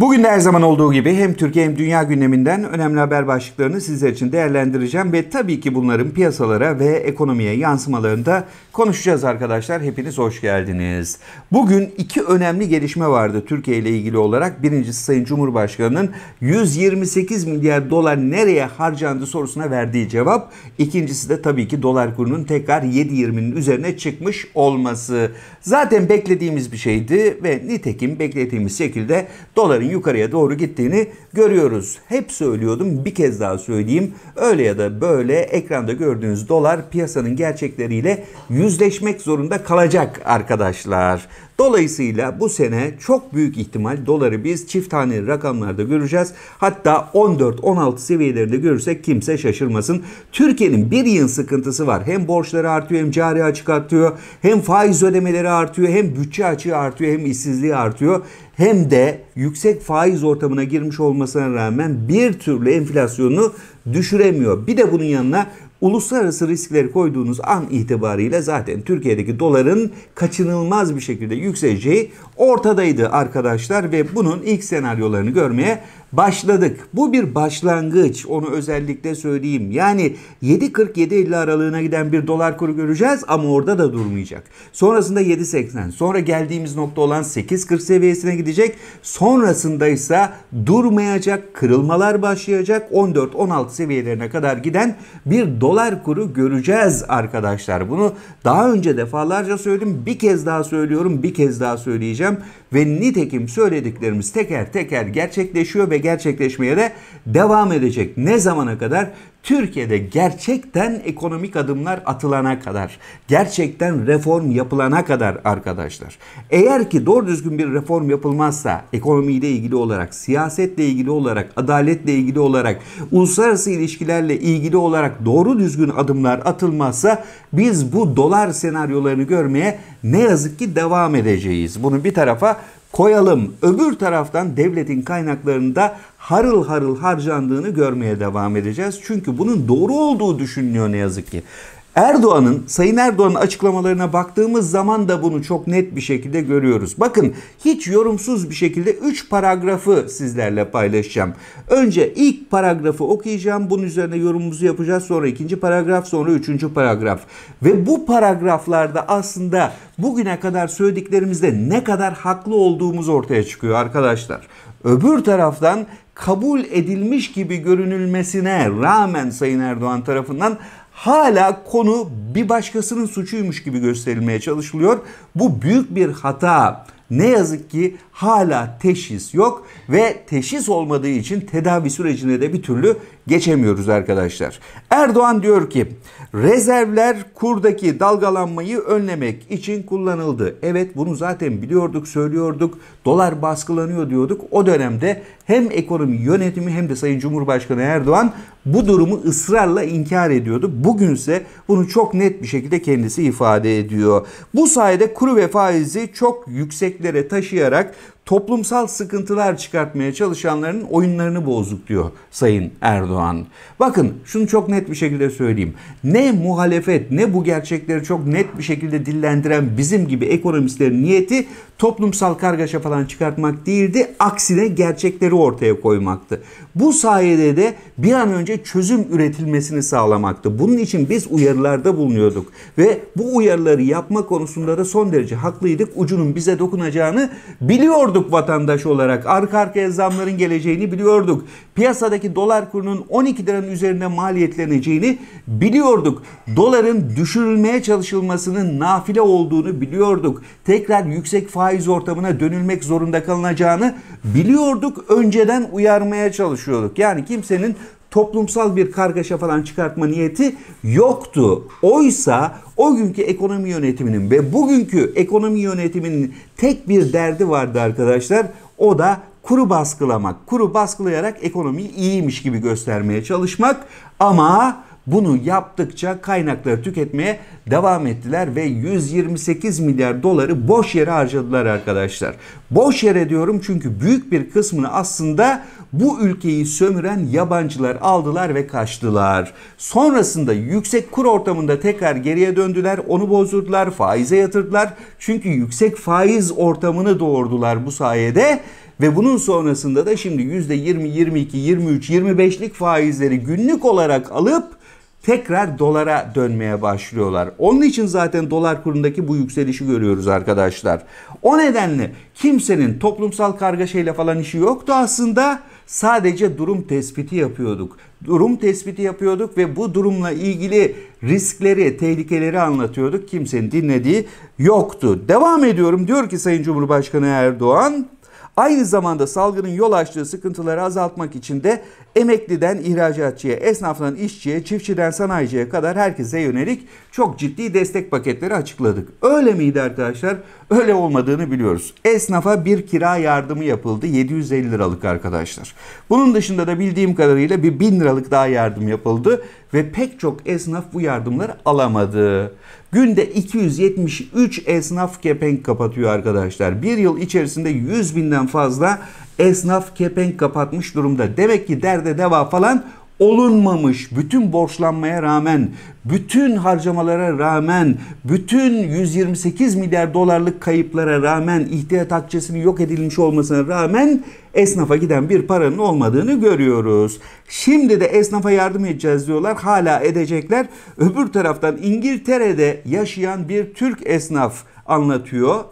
Bugün de her zaman olduğu gibi hem Türkiye hem dünya gündeminden önemli haber başlıklarını sizler için değerlendireceğim ve tabii ki bunların piyasalara ve ekonomiye yansımalarını da konuşacağız arkadaşlar. Hepiniz hoş geldiniz. Bugün iki önemli gelişme vardı Türkiye ile ilgili olarak. Birincisi Sayın Cumhurbaşkanı'nın 128 milyar dolar nereye harcandı sorusuna verdiği cevap. İkincisi de tabii ki dolar kurunun tekrar 7.20'nin üzerine çıkmış olması. Zaten beklediğimiz bir şeydi ve nitekim beklediğimiz şekilde doları yukarıya doğru gittiğini görüyoruz. Hep söylüyordum bir kez daha söyleyeyim. Öyle ya da böyle ekranda gördüğünüz dolar piyasanın gerçekleriyle yüzleşmek zorunda kalacak arkadaşlar. Dolayısıyla bu sene çok büyük ihtimal doları biz çift tane rakamlarda göreceğiz. Hatta 14-16 seviyelerinde görürsek kimse şaşırmasın. Türkiye'nin bir yıl sıkıntısı var. Hem borçları artıyor hem cari açık artıyor. Hem faiz ödemeleri artıyor hem bütçe açığı artıyor hem işsizliği artıyor. Hem de yüksek faiz ortamına girmiş olması olmasına rağmen bir türlü enflasyonu düşüremiyor. Bir de bunun yanına uluslararası riskleri koyduğunuz an itibariyle zaten Türkiye'deki doların kaçınılmaz bir şekilde yükseleceği ortadaydı arkadaşlar ve bunun ilk senaryolarını görmeye başladık. Bu bir başlangıç onu özellikle söyleyeyim. Yani 7.47-50 aralığına giden bir dolar kuru göreceğiz ama orada da durmayacak. Sonrasında 7.80 sonra geldiğimiz nokta olan 8.40 seviyesine gidecek. Sonrasında ise durmayacak kırılmalar başlayacak 14-16 seviyelerine kadar giden bir dolar kuru göreceğiz arkadaşlar. Bunu daha önce defalarca söyledim bir kez daha söylüyorum bir kez daha söyleyeceğim söyleyeceğim ve nitekim söylediklerimiz teker teker gerçekleşiyor ve gerçekleşmeye de devam edecek. Ne zamana kadar? Türkiye'de gerçekten ekonomik adımlar atılana kadar, gerçekten reform yapılana kadar arkadaşlar. Eğer ki doğru düzgün bir reform yapılmazsa ekonomiyle ilgili olarak, siyasetle ilgili olarak, adaletle ilgili olarak, uluslararası ilişkilerle ilgili olarak doğru düzgün adımlar atılmazsa biz bu dolar senaryolarını görmeye ne yazık ki devam edeceğiz. Bunu bir tarafa koyalım. Öbür taraftan devletin kaynaklarında harıl harıl harcandığını görmeye devam edeceğiz. Çünkü bunun doğru olduğu düşünülüyor ne yazık ki. Erdoğan'ın, Sayın Erdoğan'ın açıklamalarına baktığımız zaman da bunu çok net bir şekilde görüyoruz. Bakın hiç yorumsuz bir şekilde 3 paragrafı sizlerle paylaşacağım. Önce ilk paragrafı okuyacağım. Bunun üzerine yorumumuzu yapacağız. Sonra ikinci paragraf, sonra üçüncü paragraf. Ve bu paragraflarda aslında bugüne kadar söylediklerimizde ne kadar haklı olduğumuz ortaya çıkıyor arkadaşlar. Öbür taraftan kabul edilmiş gibi görünülmesine rağmen Sayın Erdoğan tarafından hala konu bir başkasının suçuymuş gibi gösterilmeye çalışılıyor. Bu büyük bir hata. Ne yazık ki hala teşhis yok ve teşhis olmadığı için tedavi sürecine de bir türlü geçemiyoruz arkadaşlar. Erdoğan diyor ki rezervler kurdaki dalgalanmayı önlemek için kullanıldı. Evet bunu zaten biliyorduk, söylüyorduk. Dolar baskılanıyor diyorduk. O dönemde hem ekonomi yönetimi hem de Sayın Cumhurbaşkanı Erdoğan bu durumu ısrarla inkar ediyordu. Bugünse bunu çok net bir şekilde kendisi ifade ediyor. Bu sayede kuru ve faizi çok yükseklere taşıyarak toplumsal sıkıntılar çıkartmaya çalışanların oyunlarını bozduk diyor Sayın Erdoğan. Bakın şunu çok net bir şekilde söyleyeyim. Ne muhalefet ne bu gerçekleri çok net bir şekilde dillendiren bizim gibi ekonomistlerin niyeti toplumsal kargaşa falan çıkartmak değildi. Aksine gerçekleri ortaya koymaktı. Bu sayede de bir an önce çözüm üretilmesini sağlamaktı. Bunun için biz uyarılarda bulunuyorduk ve bu uyarıları yapma konusunda da son derece haklıydık. Ucunun bize dokunacağını biliyorduk vatandaş olarak. Arka arkaya zamların geleceğini biliyorduk. Piyasadaki dolar kurunun 12 liranın üzerine maliyetleneceğini biliyorduk. Doların düşürülmeye çalışılmasının nafile olduğunu biliyorduk. Tekrar yüksek faiz faiz ortamına dönülmek zorunda kalınacağını biliyorduk. Önceden uyarmaya çalışıyorduk. Yani kimsenin toplumsal bir kargaşa falan çıkartma niyeti yoktu. Oysa o günkü ekonomi yönetiminin ve bugünkü ekonomi yönetiminin tek bir derdi vardı arkadaşlar. O da kuru baskılamak. Kuru baskılayarak ekonomiyi iyiymiş gibi göstermeye çalışmak ama bunu yaptıkça kaynakları tüketmeye devam ettiler ve 128 milyar doları boş yere harcadılar arkadaşlar. Boş yere diyorum çünkü büyük bir kısmını aslında bu ülkeyi sömüren yabancılar aldılar ve kaçtılar. Sonrasında yüksek kur ortamında tekrar geriye döndüler, onu bozdurdular, faize yatırdılar. Çünkü yüksek faiz ortamını doğurdular bu sayede. Ve bunun sonrasında da şimdi %20, 22, 23, 25'lik faizleri günlük olarak alıp tekrar dolara dönmeye başlıyorlar. Onun için zaten dolar kurundaki bu yükselişi görüyoruz arkadaşlar. O nedenle kimsenin toplumsal kargaşayla falan işi yoktu aslında. Sadece durum tespiti yapıyorduk. Durum tespiti yapıyorduk ve bu durumla ilgili riskleri, tehlikeleri anlatıyorduk. Kimsenin dinlediği yoktu. Devam ediyorum. Diyor ki Sayın Cumhurbaşkanı Erdoğan Aynı zamanda salgının yol açtığı sıkıntıları azaltmak için de emekliden ihracatçıya, esnaftan işçiye, çiftçiden sanayiciye kadar herkese yönelik çok ciddi destek paketleri açıkladık. Öyle miydi arkadaşlar? Öyle olmadığını biliyoruz. Esnafa bir kira yardımı yapıldı 750 liralık arkadaşlar. Bunun dışında da bildiğim kadarıyla bir 1000 liralık daha yardım yapıldı ve pek çok esnaf bu yardımları alamadı. Günde 273 esnaf kepenk kapatıyor arkadaşlar. Bir yıl içerisinde 100 binden fazla esnaf kepenk kapatmış durumda. Demek ki derde deva falan olunmamış. Bütün borçlanmaya rağmen, bütün harcamalara rağmen, bütün 128 milyar dolarlık kayıplara rağmen, ihtiyat akçesinin yok edilmiş olmasına rağmen esnafa giden bir paranın olmadığını görüyoruz. Şimdi de esnafa yardım edeceğiz diyorlar. Hala edecekler. Öbür taraftan İngiltere'de yaşayan bir Türk esnaf anlatıyor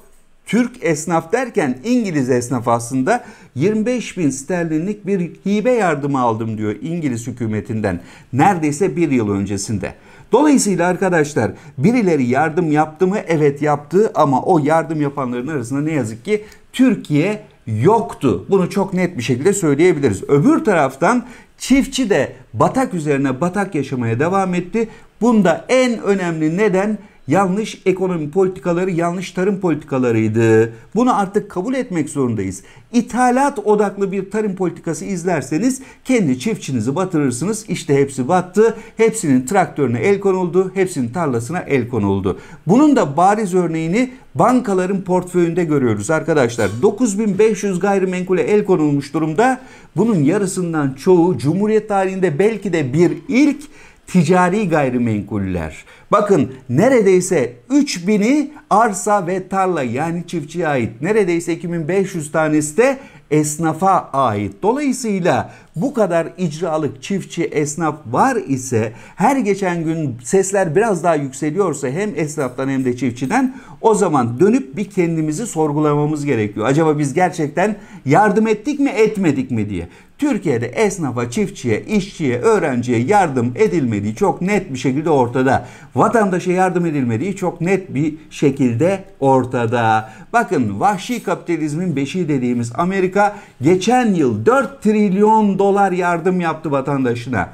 Türk esnaf derken İngiliz esnaf aslında 25 bin sterlinlik bir hibe yardımı aldım diyor İngiliz hükümetinden neredeyse bir yıl öncesinde. Dolayısıyla arkadaşlar birileri yardım yaptı mı? Evet yaptı ama o yardım yapanların arasında ne yazık ki Türkiye yoktu. Bunu çok net bir şekilde söyleyebiliriz. Öbür taraftan çiftçi de batak üzerine batak yaşamaya devam etti. Bunda en önemli neden yanlış ekonomi politikaları, yanlış tarım politikalarıydı. Bunu artık kabul etmek zorundayız. İthalat odaklı bir tarım politikası izlerseniz kendi çiftçinizi batırırsınız. İşte hepsi battı. Hepsinin traktörüne el konuldu. Hepsinin tarlasına el konuldu. Bunun da bariz örneğini bankaların portföyünde görüyoruz arkadaşlar. 9500 gayrimenkule el konulmuş durumda. Bunun yarısından çoğu Cumhuriyet tarihinde belki de bir ilk ticari gayrimenkuller. Bakın neredeyse 3000'i arsa ve tarla yani çiftçiye ait. Neredeyse 2500 tanesi de esnafa ait. Dolayısıyla bu kadar icralık çiftçi esnaf var ise her geçen gün sesler biraz daha yükseliyorsa hem esnaftan hem de çiftçiden o zaman dönüp bir kendimizi sorgulamamız gerekiyor. Acaba biz gerçekten yardım ettik mi etmedik mi diye. Türkiye'de esnafa, çiftçiye, işçiye, öğrenciye yardım edilmediği çok net bir şekilde ortada. Vatandaşa yardım edilmediği çok net bir şekilde ortada. Bakın vahşi kapitalizmin beşi dediğimiz Amerika geçen yıl 4 trilyon dolar yardım yaptı vatandaşına.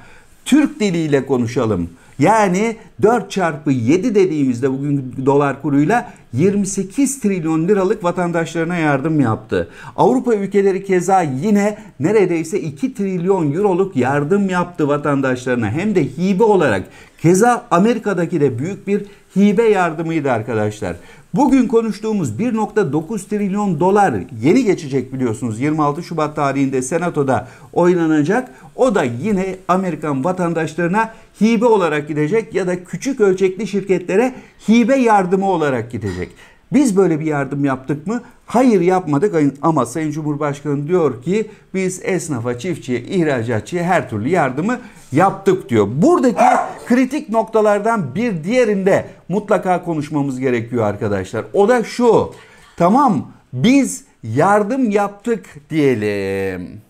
Türk diliyle konuşalım. Yani 4 çarpı 7 dediğimizde bugün dolar kuruyla 28 trilyon liralık vatandaşlarına yardım yaptı. Avrupa ülkeleri keza yine neredeyse 2 trilyon euroluk yardım yaptı vatandaşlarına hem de hibe olarak. Keza Amerika'daki de büyük bir hibe yardımıydı arkadaşlar. Bugün konuştuğumuz 1.9 trilyon dolar yeni geçecek biliyorsunuz. 26 Şubat tarihinde Senato'da oynanacak. O da yine Amerikan vatandaşlarına hibe olarak gidecek ya da küçük ölçekli şirketlere hibe yardımı olarak gidecek. Biz böyle bir yardım yaptık mı? Hayır yapmadık ama Sayın Cumhurbaşkanı diyor ki biz esnafa, çiftçiye, ihracatçıya her türlü yardımı yaptık diyor. Buradaki kritik noktalardan bir diğerinde mutlaka konuşmamız gerekiyor arkadaşlar. O da şu. Tamam biz yardım yaptık diyelim.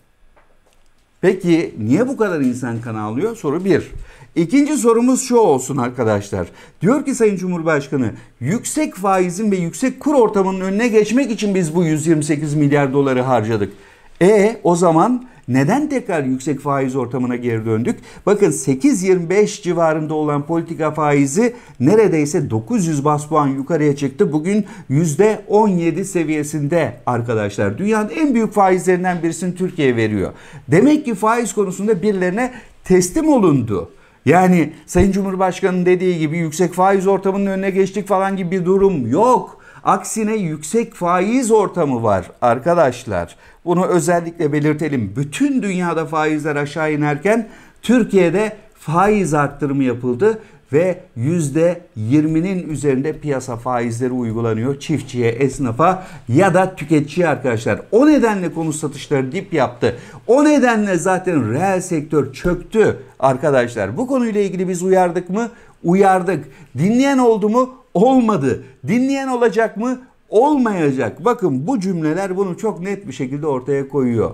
Peki niye bu kadar insan kan alıyor Soru bir. İkinci sorumuz şu olsun arkadaşlar. Diyor ki Sayın Cumhurbaşkanı yüksek faizin ve yüksek kur ortamının önüne geçmek için biz bu 128 milyar doları harcadık. E o zaman neden tekrar yüksek faiz ortamına geri döndük? Bakın 8.25 civarında olan politika faizi neredeyse 900 bas puan yukarıya çıktı. Bugün %17 seviyesinde arkadaşlar. Dünyanın en büyük faizlerinden birisini Türkiye veriyor. Demek ki faiz konusunda birilerine teslim olundu. Yani Sayın Cumhurbaşkanı'nın dediği gibi yüksek faiz ortamının önüne geçtik falan gibi bir durum yok. Aksine yüksek faiz ortamı var arkadaşlar. Bunu özellikle belirtelim. Bütün dünyada faizler aşağı inerken Türkiye'de faiz arttırımı yapıldı ve %20'nin üzerinde piyasa faizleri uygulanıyor çiftçiye, esnafa ya da tüketiciye arkadaşlar. O nedenle konu satışları dip yaptı. O nedenle zaten reel sektör çöktü arkadaşlar. Bu konuyla ilgili biz uyardık mı? Uyardık. Dinleyen oldu mu? Olmadı. Dinleyen olacak mı? olmayacak. Bakın bu cümleler bunu çok net bir şekilde ortaya koyuyor.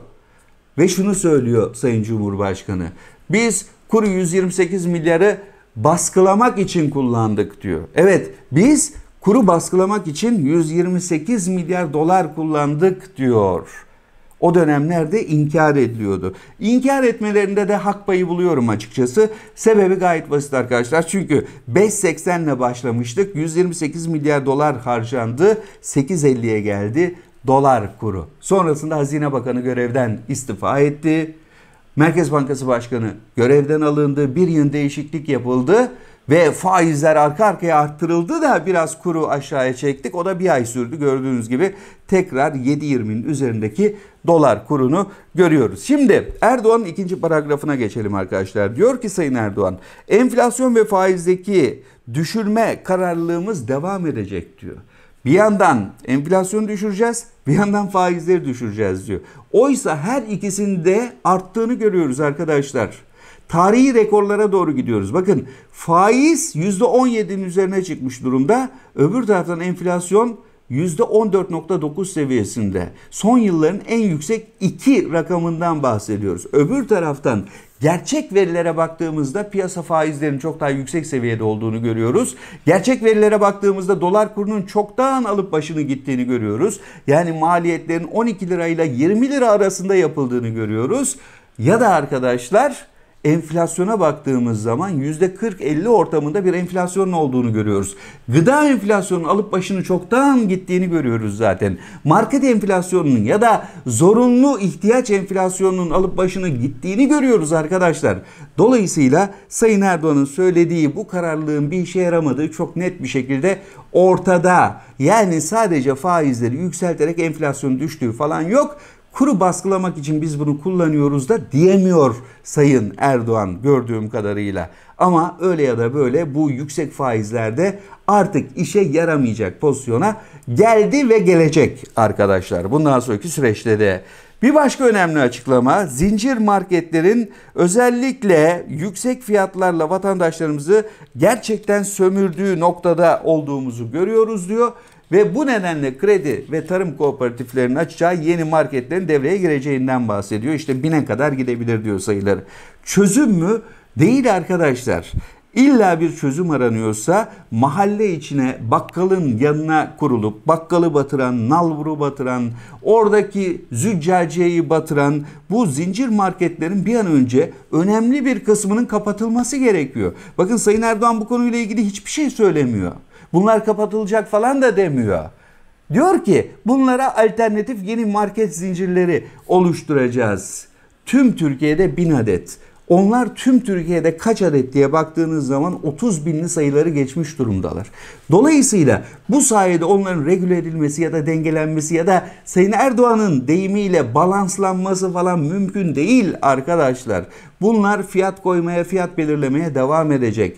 Ve şunu söylüyor Sayın Cumhurbaşkanı. Biz kuru 128 milyarı baskılamak için kullandık diyor. Evet biz kuru baskılamak için 128 milyar dolar kullandık diyor o dönemlerde inkar ediliyordu. İnkar etmelerinde de hak payı buluyorum açıkçası. Sebebi gayet basit arkadaşlar. Çünkü 5.80 ile başlamıştık. 128 milyar dolar harcandı. 8.50'ye geldi dolar kuru. Sonrasında Hazine Bakanı görevden istifa etti. Merkez Bankası Başkanı görevden alındı. Bir yıl değişiklik yapıldı ve faizler arka arkaya arttırıldı da biraz kuru aşağıya çektik. O da bir ay sürdü gördüğünüz gibi tekrar 7.20'nin üzerindeki dolar kurunu görüyoruz. Şimdi Erdoğan'ın ikinci paragrafına geçelim arkadaşlar. Diyor ki Sayın Erdoğan enflasyon ve faizdeki düşürme kararlılığımız devam edecek diyor. Bir yandan enflasyonu düşüreceğiz, bir yandan faizleri düşüreceğiz diyor. Oysa her ikisinde arttığını görüyoruz arkadaşlar. Tarihi rekorlara doğru gidiyoruz. Bakın faiz %17'nin üzerine çıkmış durumda. Öbür taraftan enflasyon %14.9 seviyesinde son yılların en yüksek iki rakamından bahsediyoruz. Öbür taraftan gerçek verilere baktığımızda piyasa faizlerinin çok daha yüksek seviyede olduğunu görüyoruz. Gerçek verilere baktığımızda dolar kurunun çoktan alıp başını gittiğini görüyoruz. Yani maliyetlerin 12 lirayla 20 lira arasında yapıldığını görüyoruz. Ya da arkadaşlar enflasyona baktığımız zaman %40-50 ortamında bir enflasyonun olduğunu görüyoruz. Gıda enflasyonunun alıp başını çoktan gittiğini görüyoruz zaten. Market enflasyonunun ya da zorunlu ihtiyaç enflasyonunun alıp başını gittiğini görüyoruz arkadaşlar. Dolayısıyla Sayın Erdoğan'ın söylediği bu kararlılığın bir işe yaramadığı çok net bir şekilde ortada. Yani sadece faizleri yükselterek enflasyon düştüğü falan yok kuru baskılamak için biz bunu kullanıyoruz da diyemiyor Sayın Erdoğan gördüğüm kadarıyla. Ama öyle ya da böyle bu yüksek faizlerde artık işe yaramayacak pozisyona geldi ve gelecek arkadaşlar. Bundan sonraki süreçte de bir başka önemli açıklama zincir marketlerin özellikle yüksek fiyatlarla vatandaşlarımızı gerçekten sömürdüğü noktada olduğumuzu görüyoruz diyor ve bu nedenle kredi ve tarım kooperatiflerinin açacağı yeni marketlerin devreye gireceğinden bahsediyor. İşte bine kadar gidebilir diyor sayıları. Çözüm mü? Değil arkadaşlar. İlla bir çözüm aranıyorsa mahalle içine bakkalın yanına kurulup bakkalı batıran, nalvuru batıran, oradaki züccaciyeyi batıran bu zincir marketlerin bir an önce önemli bir kısmının kapatılması gerekiyor. Bakın Sayın Erdoğan bu konuyla ilgili hiçbir şey söylemiyor. Bunlar kapatılacak falan da demiyor. Diyor ki bunlara alternatif yeni market zincirleri oluşturacağız. Tüm Türkiye'de bin adet. Onlar tüm Türkiye'de kaç adet diye baktığınız zaman 30 binli sayıları geçmiş durumdalar. Dolayısıyla bu sayede onların regüle edilmesi ya da dengelenmesi ya da Sayın Erdoğan'ın deyimiyle balanslanması falan mümkün değil arkadaşlar. Bunlar fiyat koymaya, fiyat belirlemeye devam edecek.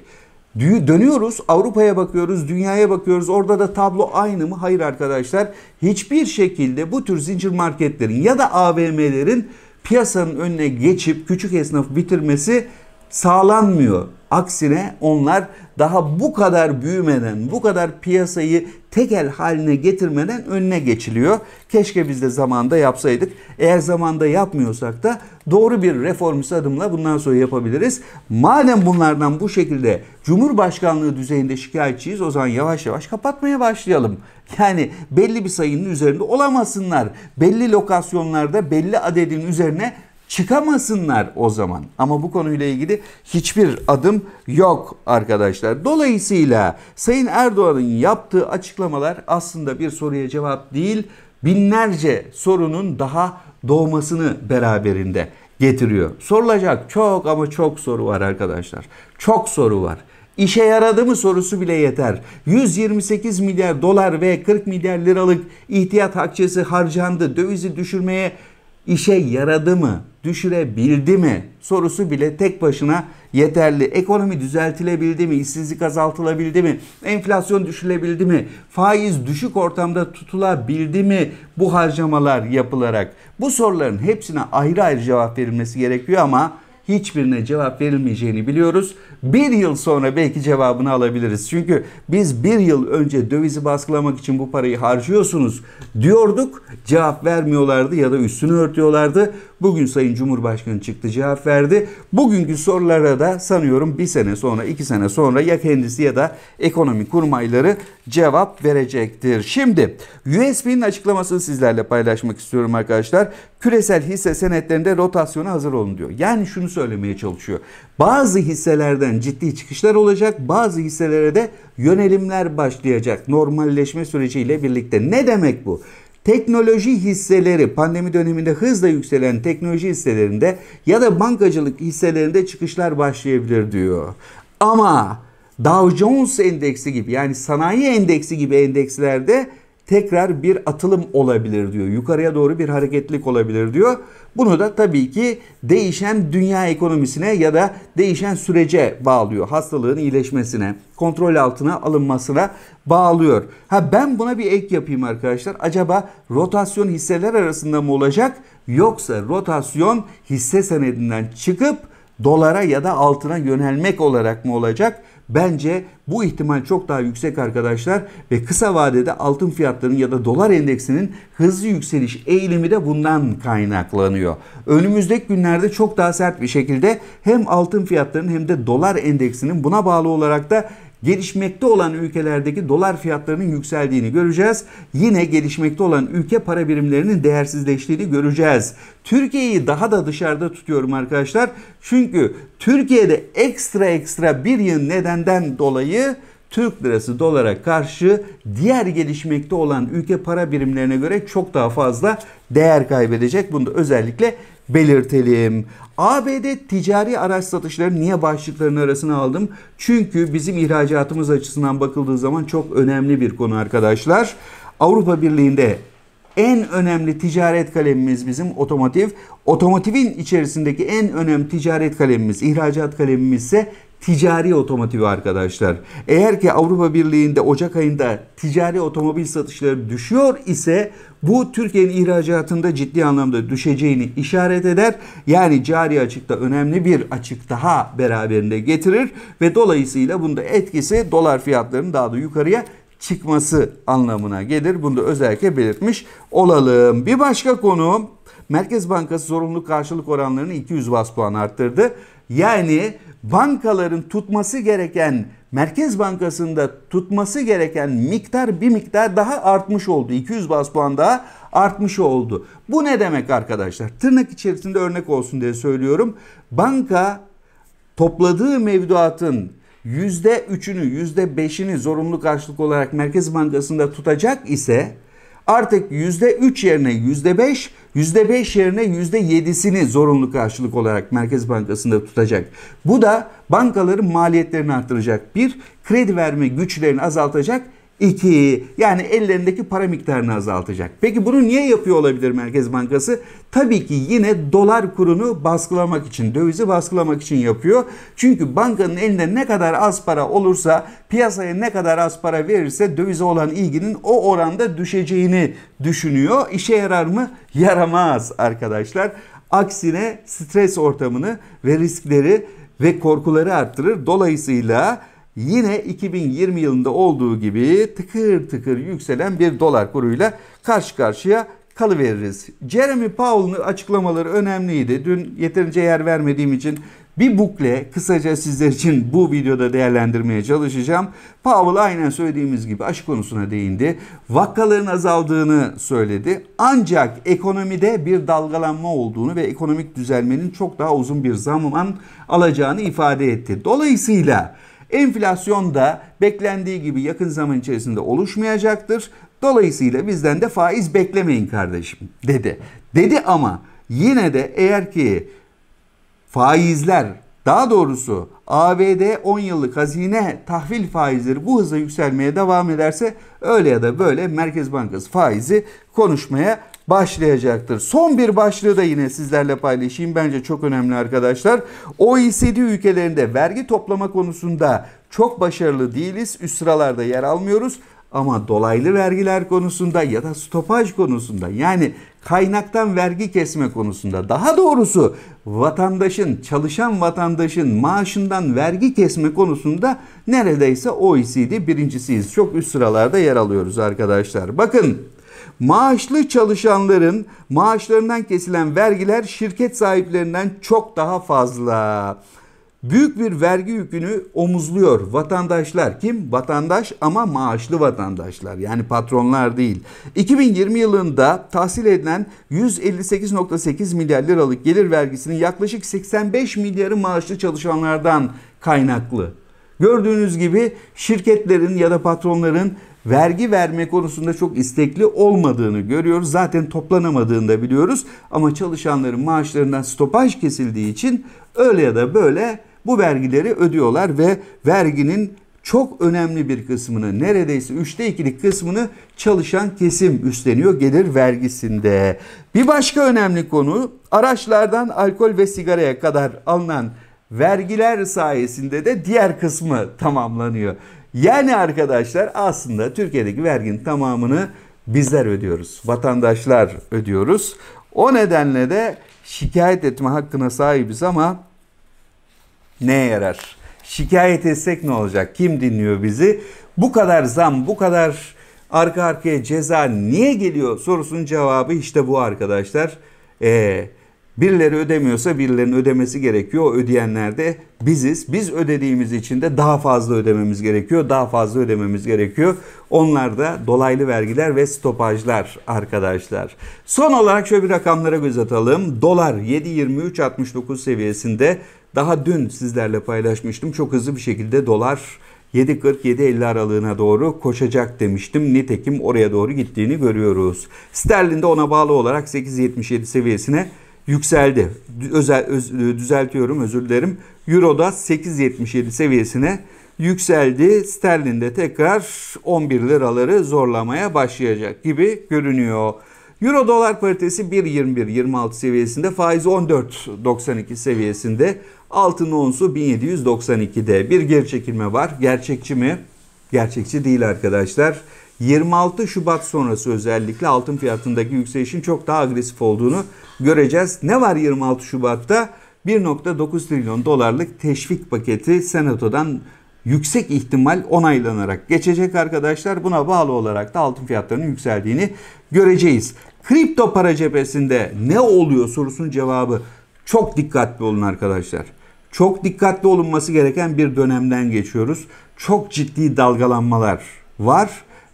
Dönüyoruz Avrupa'ya bakıyoruz, dünyaya bakıyoruz. Orada da tablo aynı mı? Hayır arkadaşlar. Hiçbir şekilde bu tür zincir marketlerin ya da AVM'lerin piyasanın önüne geçip küçük esnaf bitirmesi sağlanmıyor. Aksine onlar daha bu kadar büyümeden, bu kadar piyasayı tekel haline getirmeden önüne geçiliyor. Keşke biz de zamanda yapsaydık. Eğer zamanda yapmıyorsak da doğru bir reformist adımla bundan sonra yapabiliriz. Madem bunlardan bu şekilde Cumhurbaşkanlığı düzeyinde şikayetçiyiz o zaman yavaş yavaş kapatmaya başlayalım. Yani belli bir sayının üzerinde olamasınlar. Belli lokasyonlarda belli adedin üzerine çıkamasınlar o zaman. Ama bu konuyla ilgili hiçbir adım yok arkadaşlar. Dolayısıyla Sayın Erdoğan'ın yaptığı açıklamalar aslında bir soruya cevap değil, binlerce sorunun daha doğmasını beraberinde getiriyor. Sorulacak çok ama çok soru var arkadaşlar. Çok soru var. İşe yaradı mı sorusu bile yeter. 128 milyar dolar ve 40 milyar liralık ihtiyat akçesi harcandı. Dövizi düşürmeye işe yaradı mı, düşürebildi mi sorusu bile tek başına yeterli. Ekonomi düzeltilebildi mi, işsizlik azaltılabildi mi, enflasyon düşülebildi mi, faiz düşük ortamda tutulabildi mi bu harcamalar yapılarak? Bu soruların hepsine ayrı ayrı cevap verilmesi gerekiyor ama hiçbirine cevap verilmeyeceğini biliyoruz. Bir yıl sonra belki cevabını alabiliriz. Çünkü biz bir yıl önce dövizi baskılamak için bu parayı harcıyorsunuz diyorduk. Cevap vermiyorlardı ya da üstünü örtüyorlardı. Bugün Sayın Cumhurbaşkanı çıktı cevap verdi. Bugünkü sorulara da sanıyorum bir sene sonra iki sene sonra ya kendisi ya da ekonomi kurmayları cevap verecektir. Şimdi USB'nin açıklamasını sizlerle paylaşmak istiyorum arkadaşlar. Küresel hisse senetlerinde rotasyona hazır olun diyor. Yani şunu söylemeye çalışıyor. Bazı hisselerden ciddi çıkışlar olacak. Bazı hisselere de yönelimler başlayacak. Normalleşme süreciyle birlikte. Ne demek bu? Teknoloji hisseleri pandemi döneminde hızla yükselen teknoloji hisselerinde ya da bankacılık hisselerinde çıkışlar başlayabilir diyor. Ama Dow Jones endeksi gibi yani sanayi endeksi gibi endekslerde tekrar bir atılım olabilir diyor. Yukarıya doğru bir hareketlik olabilir diyor. Bunu da tabii ki değişen dünya ekonomisine ya da değişen sürece bağlıyor. Hastalığın iyileşmesine, kontrol altına alınmasına bağlıyor. Ha ben buna bir ek yapayım arkadaşlar. Acaba rotasyon hisseler arasında mı olacak yoksa rotasyon hisse senedinden çıkıp dolara ya da altına yönelmek olarak mı olacak? Bence bu ihtimal çok daha yüksek arkadaşlar ve kısa vadede altın fiyatlarının ya da dolar endeksinin hızlı yükseliş eğilimi de bundan kaynaklanıyor. Önümüzdeki günlerde çok daha sert bir şekilde hem altın fiyatlarının hem de dolar endeksinin buna bağlı olarak da gelişmekte olan ülkelerdeki dolar fiyatlarının yükseldiğini göreceğiz. Yine gelişmekte olan ülke para birimlerinin değersizleştiğini göreceğiz. Türkiye'yi daha da dışarıda tutuyorum arkadaşlar. Çünkü Türkiye'de ekstra ekstra bir yıl nedenden dolayı Türk lirası dolara karşı diğer gelişmekte olan ülke para birimlerine göre çok daha fazla değer kaybedecek. Bunu da özellikle belirtelim. ABD ticari araç satışları niye başlıklarının arasına aldım? Çünkü bizim ihracatımız açısından bakıldığı zaman çok önemli bir konu arkadaşlar. Avrupa Birliği'nde en önemli ticaret kalemimiz bizim otomotiv. Otomotivin içerisindeki en önemli ticaret kalemimiz, ihracat kalemimiz ise ticari otomotiv arkadaşlar. Eğer ki Avrupa Birliği'nde Ocak ayında ticari otomobil satışları düşüyor ise bu Türkiye'nin ihracatında ciddi anlamda düşeceğini işaret eder. Yani cari açıkta önemli bir açık daha beraberinde getirir ve dolayısıyla bunda etkisi dolar fiyatlarının daha da yukarıya çıkması anlamına gelir. Bunu da özellikle belirtmiş olalım. Bir başka konu Merkez Bankası zorunlu karşılık oranlarını 200 bas puan arttırdı. Yani bankaların tutması gereken Merkez Bankası'nda tutması gereken miktar bir miktar daha artmış oldu. 200 bas puan daha artmış oldu. Bu ne demek arkadaşlar? Tırnak içerisinde örnek olsun diye söylüyorum. Banka topladığı mevduatın %3'ünü %5'ini zorunlu karşılık olarak Merkez Bankası'nda tutacak ise artık %3 yerine %5, %5 yerine %7'sini zorunlu karşılık olarak Merkez Bankası'nda tutacak. Bu da bankaların maliyetlerini artıracak. Bir, kredi verme güçlerini azaltacak. 2 yani ellerindeki para miktarını azaltacak. Peki bunu niye yapıyor olabilir Merkez Bankası? Tabii ki yine dolar kurunu baskılamak için, dövizi baskılamak için yapıyor. Çünkü bankanın elinde ne kadar az para olursa, piyasaya ne kadar az para verirse dövize olan ilginin o oranda düşeceğini düşünüyor. İşe yarar mı? Yaramaz arkadaşlar. Aksine stres ortamını ve riskleri ve korkuları arttırır. Dolayısıyla yine 2020 yılında olduğu gibi tıkır tıkır yükselen bir dolar kuruyla karşı karşıya kalıveririz. Jeremy Powell'ın açıklamaları önemliydi. Dün yeterince yer vermediğim için bir bukle kısaca sizler için bu videoda değerlendirmeye çalışacağım. Powell aynen söylediğimiz gibi aşı konusuna değindi. Vakaların azaldığını söyledi. Ancak ekonomide bir dalgalanma olduğunu ve ekonomik düzelmenin çok daha uzun bir zaman alacağını ifade etti. Dolayısıyla Enflasyon da beklendiği gibi yakın zaman içerisinde oluşmayacaktır. Dolayısıyla bizden de faiz beklemeyin kardeşim dedi. Dedi ama yine de eğer ki faizler daha doğrusu ABD 10 yıllık hazine tahvil faizleri bu hızla yükselmeye devam ederse öyle ya da böyle Merkez Bankası faizi konuşmaya başlayacaktır. Son bir başlığı da yine sizlerle paylaşayım. Bence çok önemli arkadaşlar. OECD ülkelerinde vergi toplama konusunda çok başarılı değiliz. Üst sıralarda yer almıyoruz. Ama dolaylı vergiler konusunda ya da stopaj konusunda yani kaynaktan vergi kesme konusunda daha doğrusu vatandaşın, çalışan vatandaşın maaşından vergi kesme konusunda neredeyse OECD birincisiyiz. Çok üst sıralarda yer alıyoruz arkadaşlar. Bakın Maaşlı çalışanların maaşlarından kesilen vergiler şirket sahiplerinden çok daha fazla. Büyük bir vergi yükünü omuzluyor vatandaşlar. Kim? Vatandaş ama maaşlı vatandaşlar yani patronlar değil. 2020 yılında tahsil edilen 158.8 milyar liralık gelir vergisinin yaklaşık 85 milyarı maaşlı çalışanlardan kaynaklı. Gördüğünüz gibi şirketlerin ya da patronların vergi verme konusunda çok istekli olmadığını görüyoruz. Zaten toplanamadığını da biliyoruz ama çalışanların maaşlarından stopaj kesildiği için öyle ya da böyle bu vergileri ödüyorlar ve verginin çok önemli bir kısmını neredeyse üçte ikilik kısmını çalışan kesim üstleniyor gelir vergisinde. Bir başka önemli konu araçlardan alkol ve sigaraya kadar alınan vergiler sayesinde de diğer kısmı tamamlanıyor. Yani arkadaşlar aslında Türkiye'deki verginin tamamını bizler ödüyoruz. Vatandaşlar ödüyoruz. O nedenle de şikayet etme hakkına sahibiz ama ne yarar? Şikayet etsek ne olacak? Kim dinliyor bizi? Bu kadar zam, bu kadar arka arkaya ceza niye geliyor sorusunun cevabı işte bu arkadaşlar. Eee Birileri ödemiyorsa birilerinin ödemesi gerekiyor. O ödeyenler de biziz. Biz ödediğimiz için de daha fazla ödememiz gerekiyor. Daha fazla ödememiz gerekiyor. Onlar da dolaylı vergiler ve stopajlar arkadaşlar. Son olarak şöyle bir rakamlara göz atalım. Dolar 7.23.69 seviyesinde. Daha dün sizlerle paylaşmıştım. Çok hızlı bir şekilde dolar 7.40-7.50 aralığına doğru koşacak demiştim. Nitekim oraya doğru gittiğini görüyoruz. Sterlin de ona bağlı olarak 8.77 seviyesine yükseldi. Özel, öz, e, düzeltiyorum özür dilerim. Euro da 8.77 seviyesine yükseldi. Sterlin de tekrar 11 liraları zorlamaya başlayacak gibi görünüyor. Euro dolar paritesi 1.21-26 seviyesinde, faiz 14.92 seviyesinde, altın onsu 1792'de. Bir geri çekilme var. Gerçekçi mi? Gerçekçi değil arkadaşlar. 26 Şubat sonrası özellikle altın fiyatındaki yükselişin çok daha agresif olduğunu göreceğiz. Ne var 26 Şubat'ta? 1.9 trilyon dolarlık teşvik paketi Senato'dan yüksek ihtimal onaylanarak geçecek arkadaşlar. Buna bağlı olarak da altın fiyatlarının yükseldiğini göreceğiz. Kripto para cephesinde ne oluyor sorusunun cevabı çok dikkatli olun arkadaşlar. Çok dikkatli olunması gereken bir dönemden geçiyoruz. Çok ciddi dalgalanmalar var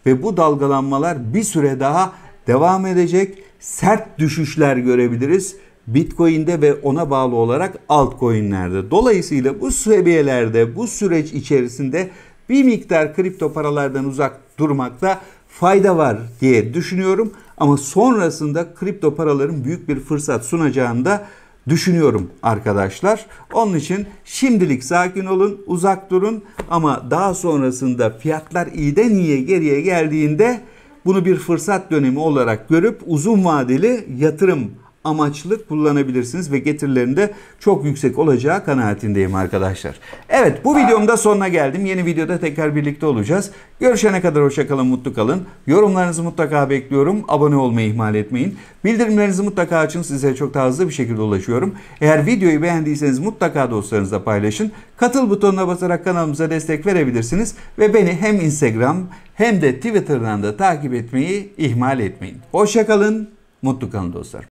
ve bu dalgalanmalar bir süre daha devam edecek. Sert düşüşler görebiliriz. Bitcoin'de ve ona bağlı olarak altcoin'lerde. Dolayısıyla bu seviyelerde bu süreç içerisinde bir miktar kripto paralardan uzak durmakta fayda var diye düşünüyorum. Ama sonrasında kripto paraların büyük bir fırsat sunacağını da düşünüyorum arkadaşlar. Onun için şimdilik sakin olun, uzak durun ama daha sonrasında fiyatlar iyiden iyiye geriye geldiğinde bunu bir fırsat dönemi olarak görüp uzun vadeli yatırım amaçlı kullanabilirsiniz ve getirilerinde çok yüksek olacağı kanaatindeyim arkadaşlar. Evet bu videomda sonuna geldim. Yeni videoda tekrar birlikte olacağız. Görüşene kadar hoşçakalın, mutlu kalın. Yorumlarınızı mutlaka bekliyorum. Abone olmayı ihmal etmeyin. Bildirimlerinizi mutlaka açın. Size çok daha hızlı bir şekilde ulaşıyorum. Eğer videoyu beğendiyseniz mutlaka dostlarınızla paylaşın. Katıl butonuna basarak kanalımıza destek verebilirsiniz. Ve beni hem Instagram hem de Twitter'dan da takip etmeyi ihmal etmeyin. Hoşçakalın, mutlu kalın dostlar.